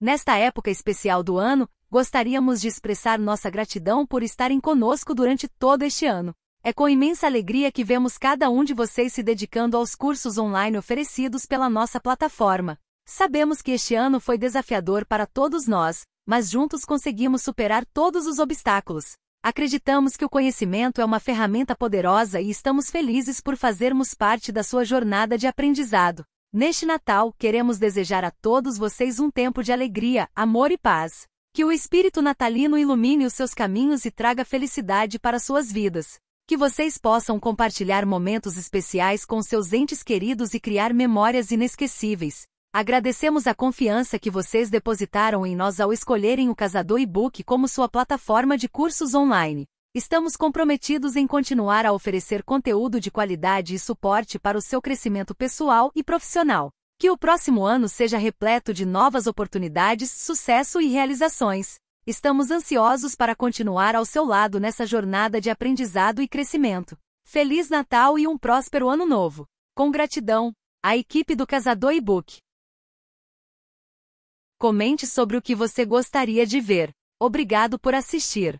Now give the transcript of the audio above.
Nesta época especial do ano, gostaríamos de expressar nossa gratidão por estarem conosco durante todo este ano. É com imensa alegria que vemos cada um de vocês se dedicando aos cursos online oferecidos pela nossa plataforma. Sabemos que este ano foi desafiador para todos nós, mas juntos conseguimos superar todos os obstáculos. Acreditamos que o conhecimento é uma ferramenta poderosa e estamos felizes por fazermos parte da sua jornada de aprendizado. Neste Natal, queremos desejar a todos vocês um tempo de alegria, amor e paz. Que o espírito natalino ilumine os seus caminhos e traga felicidade para suas vidas. Que vocês possam compartilhar momentos especiais com seus entes queridos e criar memórias inesquecíveis. Agradecemos a confiança que vocês depositaram em nós ao escolherem o Casador e-book como sua plataforma de cursos online. Estamos comprometidos em continuar a oferecer conteúdo de qualidade e suporte para o seu crescimento pessoal e profissional. Que o próximo ano seja repleto de novas oportunidades, sucesso e realizações. Estamos ansiosos para continuar ao seu lado nessa jornada de aprendizado e crescimento. Feliz Natal e um próspero Ano Novo! Com gratidão, a equipe do Casador e-book. Comente sobre o que você gostaria de ver. Obrigado por assistir.